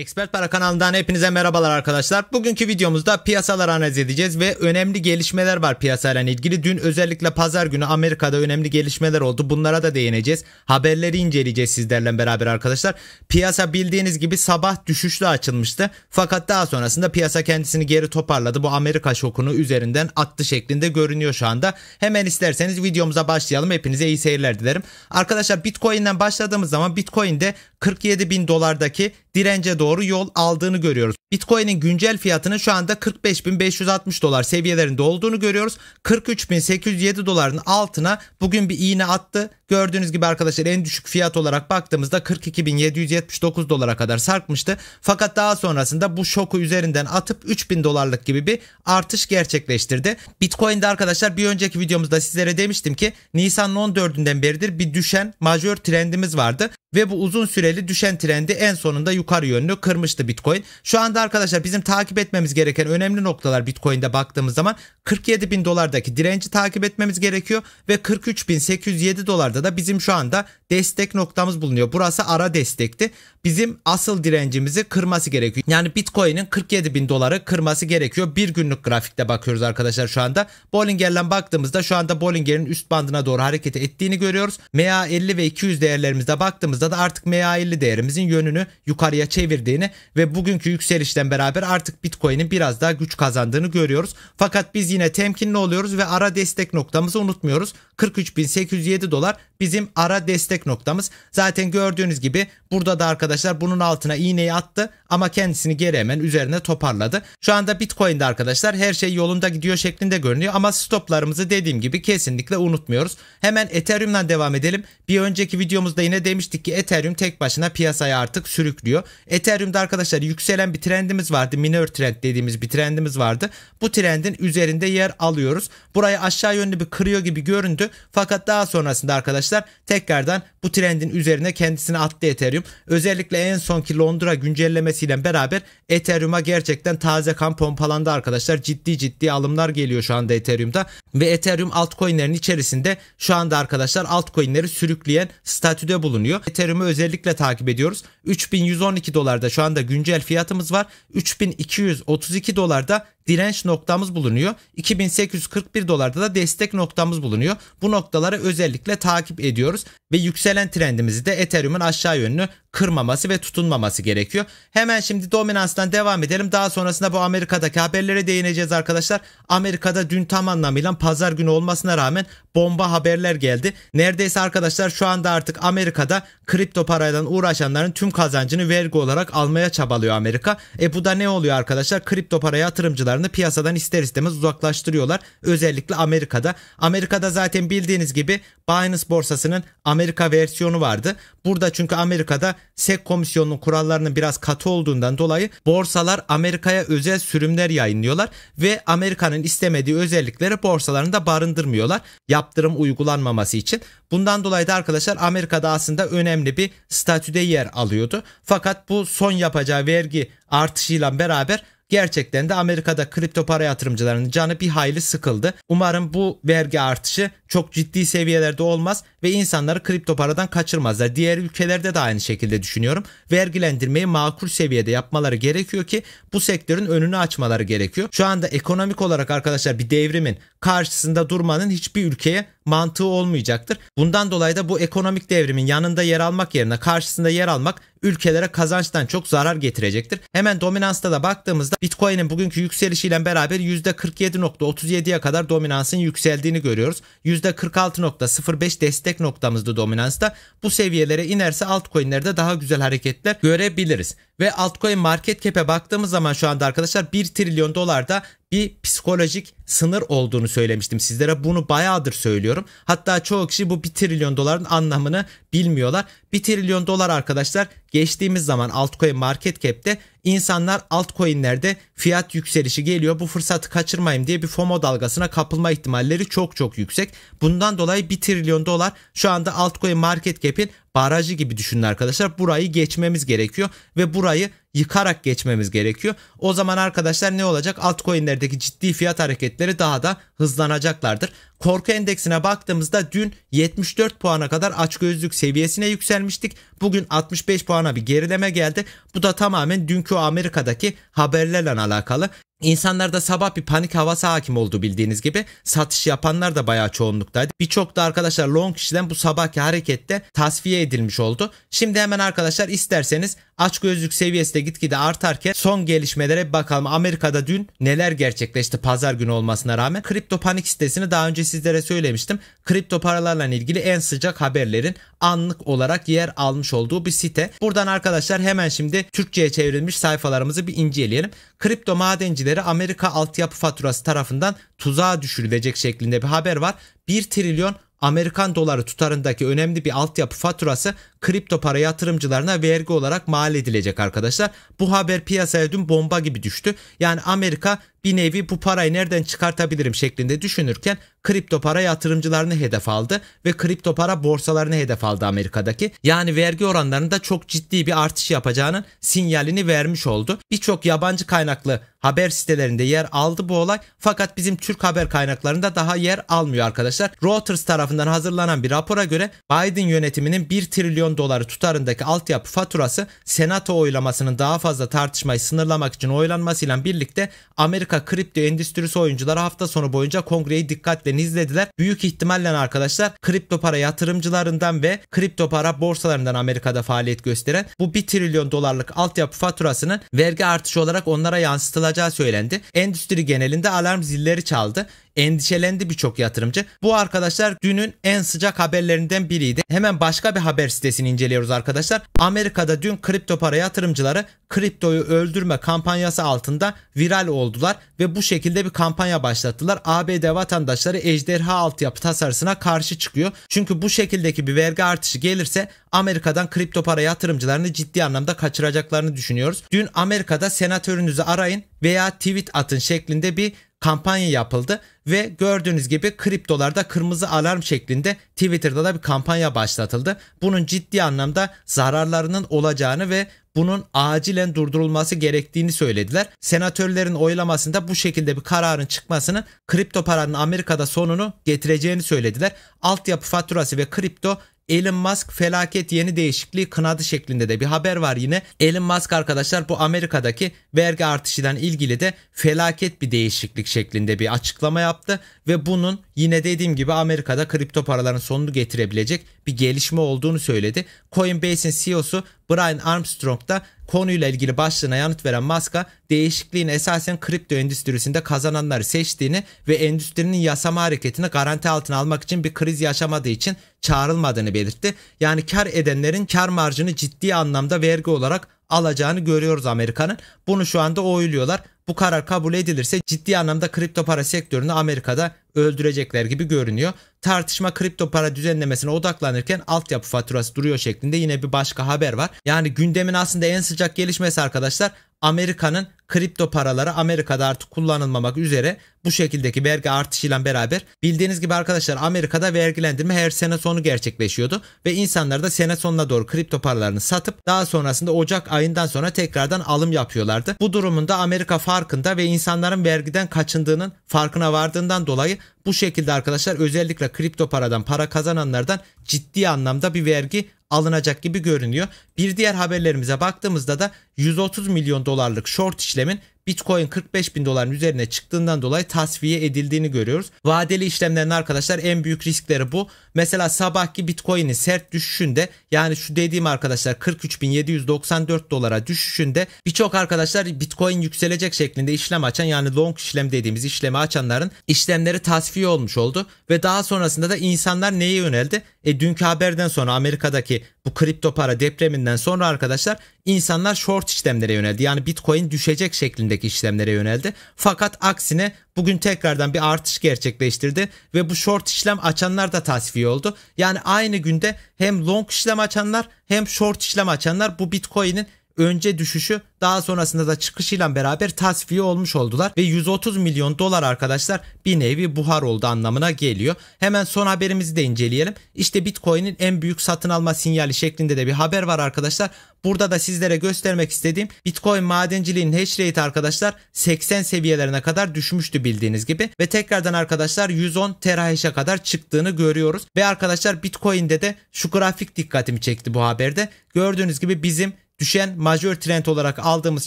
Expert Para kanalından hepinize merhabalar arkadaşlar. Bugünkü videomuzda piyasalar analiz edeceğiz ve önemli gelişmeler var piyasayla ilgili. Dün özellikle pazar günü Amerika'da önemli gelişmeler oldu. Bunlara da değineceğiz. Haberleri inceleyeceğiz sizlerle beraber arkadaşlar. Piyasa bildiğiniz gibi sabah düşüşlü açılmıştı. Fakat daha sonrasında piyasa kendisini geri toparladı. Bu Amerika şokunu üzerinden attı şeklinde görünüyor şu anda. Hemen isterseniz videomuza başlayalım. Hepinize iyi seyirler dilerim. Arkadaşlar Bitcoin'den başladığımız zaman Bitcoin'de 47 bin dolardaki dirence doğru doğru yol aldığını görüyoruz. Bitcoin'in güncel fiyatının şu anda 45.560 dolar seviyelerinde olduğunu görüyoruz. 43.807 doların altına bugün bir iğne attı. Gördüğünüz gibi arkadaşlar en düşük fiyat olarak baktığımızda 42.779 dolara kadar sarkmıştı. Fakat daha sonrasında bu şoku üzerinden atıp 3.000 dolarlık gibi bir artış gerçekleştirdi. Bitcoin'de arkadaşlar bir önceki videomuzda sizlere demiştim ki Nisan 14'ünden beridir bir düşen majör trendimiz vardı ve bu uzun süreli düşen trendi en sonunda yukarı yönlü kırmıştı Bitcoin. Şu anda arkadaşlar bizim takip etmemiz gereken önemli noktalar Bitcoin'de baktığımız zaman 47 bin dolardaki direnci takip etmemiz gerekiyor ve 43.807 dolarda da bizim şu anda destek noktamız bulunuyor. Burası ara destekti. Bizim asıl direncimizi kırması gerekiyor. Yani Bitcoin'in 47 bin doları kırması gerekiyor. Bir günlük grafikte bakıyoruz arkadaşlar şu anda. Bollinger'den baktığımızda şu anda Bollinger'in üst bandına doğru hareket ettiğini görüyoruz. MA50 ve 200 değerlerimizde baktığımızda baktığımızda da artık ma değerimizin yönünü yukarıya çevirdiğini ve bugünkü yükselişten beraber artık Bitcoin'in biraz daha güç kazandığını görüyoruz. Fakat biz yine temkinli oluyoruz ve ara destek noktamızı unutmuyoruz. 43.807 dolar bizim ara destek noktamız. Zaten gördüğünüz gibi Burada da arkadaşlar bunun altına iğneyi attı ama kendisini geri hemen üzerine toparladı. Şu anda Bitcoin'de arkadaşlar her şey yolunda gidiyor şeklinde görünüyor ama stoplarımızı dediğim gibi kesinlikle unutmuyoruz. Hemen Ethereum'dan devam edelim. Bir önceki videomuzda yine demiştik ki Ethereum tek başına piyasaya artık sürüklüyor. Ethereum'da arkadaşlar yükselen bir trendimiz vardı. Minor trend dediğimiz bir trendimiz vardı. Bu trendin üzerinde yer alıyoruz. Burayı aşağı yönlü bir kırıyor gibi göründü. Fakat daha sonrasında arkadaşlar tekrardan bu trendin üzerine kendisini attı Ethereum. Ethereum özellikle en sonki Londra güncellemesiyle beraber Ethereum'a gerçekten taze kan pompalandı arkadaşlar. Ciddi ciddi alımlar geliyor şu anda Ethereum'da ve Ethereum altcoin'lerin içerisinde şu anda arkadaşlar altcoin'leri sürükleyen statüde bulunuyor. Ethereum'u özellikle takip ediyoruz. 3112 dolarda şu anda güncel fiyatımız var. 3232 dolarda direnç noktamız bulunuyor. 2841 dolarda da destek noktamız bulunuyor. Bu noktaları özellikle takip ediyoruz ve yükselen trendimizi de Ethereum'un aşağı yönlü kırmaması ve tutunmaması gerekiyor. Hemen şimdi dominanstan devam edelim. Daha sonrasında bu Amerika'daki haberlere değineceğiz arkadaşlar. Amerika'da dün tam anlamıyla pazar günü olmasına rağmen bomba haberler geldi. Neredeyse arkadaşlar şu anda artık Amerika'da kripto parayla uğraşanların tüm kazancını vergi olarak almaya çabalıyor Amerika. E bu da ne oluyor arkadaşlar? Kripto para yatırımcılarını piyasadan ister istemez uzaklaştırıyorlar. Özellikle Amerika'da. Amerika'da zaten bildiğiniz gibi Binance borsasının Amerika versiyonu vardı. Burada çünkü Amerika'da SEC komisyonunun kurallarının biraz katı olduğundan dolayı borsalar Amerika'ya özel sürümler yayınlıyorlar ve Amerika'nın istemediği özellikleri borsalarında barındırmıyorlar yaptırım uygulanmaması için. Bundan dolayı da arkadaşlar Amerika'da aslında önemli bir statüde yer alıyordu. Fakat bu son yapacağı vergi artışıyla beraber gerçekten de Amerika'da kripto para yatırımcılarının canı bir hayli sıkıldı. Umarım bu vergi artışı çok ciddi seviyelerde olmaz ve insanları kripto paradan kaçırmazlar. Diğer ülkelerde de aynı şekilde düşünüyorum. Vergilendirmeyi makul seviyede yapmaları gerekiyor ki bu sektörün önünü açmaları gerekiyor. Şu anda ekonomik olarak arkadaşlar bir devrimin karşısında durmanın hiçbir ülkeye mantığı olmayacaktır. Bundan dolayı da bu ekonomik devrimin yanında yer almak yerine karşısında yer almak ülkelere kazançtan çok zarar getirecektir. Hemen dominansta da baktığımızda Bitcoin'in bugünkü yükselişiyle beraber %47.37'ye kadar dominansın yükseldiğini görüyoruz. %46.05 destek noktamızda dominansta. Bu seviyelere inerse altcoin'lerde daha güzel hareketler görebiliriz. Ve altcoin market cap'e baktığımız zaman şu anda arkadaşlar 1 trilyon dolarda bir psikolojik sınır olduğunu söylemiştim sizlere. Bunu bayağıdır söylüyorum. Hatta çoğu kişi bu 1 trilyon doların anlamını bilmiyorlar. 1 trilyon dolar arkadaşlar geçtiğimiz zaman altcoin market cap'te insanlar altcoin'lerde fiyat yükselişi geliyor. Bu fırsatı kaçırmayayım diye bir FOMO dalgasına kapılma ihtimalleri çok çok yüksek. Bundan dolayı 1 trilyon dolar şu anda altcoin market cap'in barajı gibi düşünün arkadaşlar. Burayı geçmemiz gerekiyor ve burayı yıkarak geçmemiz gerekiyor. O zaman arkadaşlar ne olacak? Altcoin'lerdeki ciddi fiyat hareketleri daha da hızlanacaklardır. Korku endeksine baktığımızda dün 74 puana kadar açgözlük seviyesine yükselmiştik. Bugün 65 puana bir gerileme geldi. Bu da tamamen dünkü Amerika'daki haberlerle alakalı. İnsanlarda sabah bir panik havası hakim oldu bildiğiniz gibi. Satış yapanlar da bayağı çoğunluktaydı. Birçok da arkadaşlar long kişiden bu sabahki harekette tasfiye edilmiş oldu. Şimdi hemen arkadaşlar isterseniz aç gözlük seviyesi de gitgide artarken son gelişmelere bir bakalım. Amerika'da dün neler gerçekleşti pazar günü olmasına rağmen. Kripto panik sitesini daha önce sizlere söylemiştim. Kripto paralarla ilgili en sıcak haberlerin anlık olarak yer almış olduğu bir site. Buradan arkadaşlar hemen şimdi Türkçe'ye çevrilmiş sayfalarımızı bir inceleyelim kripto madencileri Amerika altyapı faturası tarafından tuzağa düşürülecek şeklinde bir haber var. 1 trilyon Amerikan doları tutarındaki önemli bir altyapı faturası kripto para yatırımcılarına vergi olarak mal edilecek arkadaşlar. Bu haber piyasaya dün bomba gibi düştü. Yani Amerika bir nevi bu parayı nereden çıkartabilirim şeklinde düşünürken kripto para yatırımcılarını hedef aldı ve kripto para borsalarını hedef aldı Amerika'daki. Yani vergi oranlarında çok ciddi bir artış yapacağının sinyalini vermiş oldu. Birçok yabancı kaynaklı haber sitelerinde yer aldı bu olay fakat bizim Türk haber kaynaklarında daha yer almıyor arkadaşlar. Reuters tarafından hazırlanan bir rapora göre Biden yönetiminin 1 trilyon doları tutarındaki altyapı faturası senato oylamasının daha fazla tartışmayı sınırlamak için oylanmasıyla birlikte Amerika Amerika kripto endüstrisi oyuncuları hafta sonu boyunca kongreyi dikkatle izlediler. Büyük ihtimalle arkadaşlar kripto para yatırımcılarından ve kripto para borsalarından Amerika'da faaliyet gösteren bu 1 trilyon dolarlık altyapı faturasının vergi artışı olarak onlara yansıtılacağı söylendi. Endüstri genelinde alarm zilleri çaldı endişelendi birçok yatırımcı. Bu arkadaşlar dünün en sıcak haberlerinden biriydi. Hemen başka bir haber sitesini inceliyoruz arkadaşlar. Amerika'da dün kripto para yatırımcıları kriptoyu öldürme kampanyası altında viral oldular ve bu şekilde bir kampanya başlattılar. ABD vatandaşları ejderha altyapı tasarısına karşı çıkıyor. Çünkü bu şekildeki bir vergi artışı gelirse Amerika'dan kripto para yatırımcılarını ciddi anlamda kaçıracaklarını düşünüyoruz. Dün Amerika'da senatörünüzü arayın veya tweet atın şeklinde bir kampanya yapıldı ve gördüğünüz gibi kriptolarda kırmızı alarm şeklinde Twitter'da da bir kampanya başlatıldı. Bunun ciddi anlamda zararlarının olacağını ve bunun acilen durdurulması gerektiğini söylediler. Senatörlerin oylamasında bu şekilde bir kararın çıkmasının kripto paranın Amerika'da sonunu getireceğini söylediler. Altyapı faturası ve kripto Elon Musk felaket yeni değişikliği kınadı şeklinde de bir haber var yine. Elon Musk arkadaşlar bu Amerika'daki vergi artışıyla ilgili de felaket bir değişiklik şeklinde bir açıklama yaptı ve bunun yine dediğim gibi Amerika'da kripto paraların sonunu getirebilecek bir gelişme olduğunu söyledi. Coinbase'in CEO'su Brian Armstrong da konuyla ilgili başlığına yanıt veren Musk'a değişikliğin esasen kripto endüstrisinde kazananları seçtiğini ve endüstrinin yasama hareketini garanti altına almak için bir kriz yaşamadığı için çağrılmadığını belirtti. Yani kar edenlerin kar marjını ciddi anlamda vergi olarak alacağını görüyoruz Amerika'nın. Bunu şu anda oyluyorlar. Bu karar kabul edilirse ciddi anlamda kripto para sektörünü Amerika'da öldürecekler gibi görünüyor. Tartışma kripto para düzenlemesine odaklanırken altyapı faturası duruyor şeklinde yine bir başka haber var. Yani gündemin aslında en sıcak gelişmesi arkadaşlar Amerika'nın kripto paraları Amerika'da artık kullanılmamak üzere bu şekildeki vergi artışıyla beraber bildiğiniz gibi arkadaşlar Amerika'da vergilendirme her sene sonu gerçekleşiyordu ve insanlar da sene sonuna doğru kripto paralarını satıp daha sonrasında Ocak ayından sonra tekrardan alım yapıyorlardı. Bu durumunda Amerika far farkında ve insanların vergiden kaçındığının farkına vardığından dolayı bu şekilde arkadaşlar özellikle kripto paradan para kazananlardan ciddi anlamda bir vergi alınacak gibi görünüyor. Bir diğer haberlerimize baktığımızda da 130 milyon dolarlık short işlemin Bitcoin 45 bin doların üzerine çıktığından dolayı tasfiye edildiğini görüyoruz. Vadeli işlemlerin arkadaşlar en büyük riskleri bu. Mesela sabahki Bitcoin'in sert düşüşünde yani şu dediğim arkadaşlar 43.794 dolara düşüşünde birçok arkadaşlar Bitcoin yükselecek şeklinde işlem açan yani long işlem dediğimiz işlemi açanların işlemleri tasfiye tasfiye olmuş oldu ve daha sonrasında da insanlar neye yöneldi? E dünkü haberden sonra Amerika'daki bu kripto para depreminden sonra arkadaşlar insanlar short işlemlere yöneldi. Yani Bitcoin düşecek şeklindeki işlemlere yöneldi. Fakat aksine bugün tekrardan bir artış gerçekleştirdi ve bu short işlem açanlar da tasfiye oldu. Yani aynı günde hem long işlem açanlar hem short işlem açanlar bu Bitcoin'in önce düşüşü daha sonrasında da çıkışıyla beraber tasfiye olmuş oldular ve 130 milyon dolar arkadaşlar bir nevi buhar oldu anlamına geliyor. Hemen son haberimizi de inceleyelim. İşte Bitcoin'in en büyük satın alma sinyali şeklinde de bir haber var arkadaşlar. Burada da sizlere göstermek istediğim Bitcoin madenciliğinin hash rate arkadaşlar 80 seviyelerine kadar düşmüştü bildiğiniz gibi ve tekrardan arkadaşlar 110 terahash'e kadar çıktığını görüyoruz ve arkadaşlar Bitcoin'de de şu grafik dikkatimi çekti bu haberde. Gördüğünüz gibi bizim düşen majör trend olarak aldığımız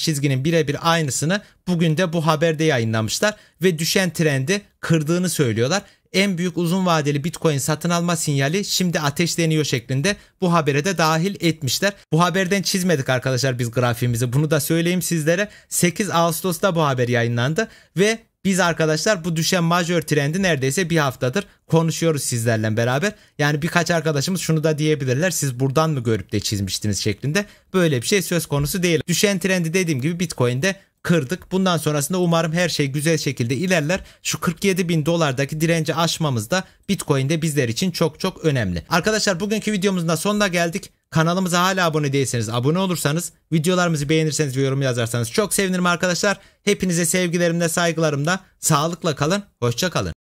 çizginin birebir aynısını bugün de bu haberde yayınlamışlar ve düşen trendi kırdığını söylüyorlar. En büyük uzun vadeli Bitcoin satın alma sinyali şimdi ateşleniyor şeklinde bu habere de dahil etmişler. Bu haberden çizmedik arkadaşlar biz grafiğimizi. Bunu da söyleyeyim sizlere. 8 Ağustos'ta bu haber yayınlandı ve biz arkadaşlar bu düşen majör trendi neredeyse bir haftadır konuşuyoruz sizlerle beraber. Yani birkaç arkadaşımız şunu da diyebilirler siz buradan mı görüp de çizmiştiniz şeklinde böyle bir şey söz konusu değil. Düşen trendi dediğim gibi Bitcoin'de kırdık. Bundan sonrasında umarım her şey güzel şekilde ilerler. Şu 47 bin dolardaki direnci aşmamız da Bitcoin'de bizler için çok çok önemli. Arkadaşlar bugünkü videomuzun da sonuna geldik. Kanalımıza hala abone değilseniz abone olursanız, videolarımızı beğenirseniz ve yorum yazarsanız çok sevinirim arkadaşlar. Hepinize sevgilerimle, saygılarımla sağlıkla kalın, hoşça kalın.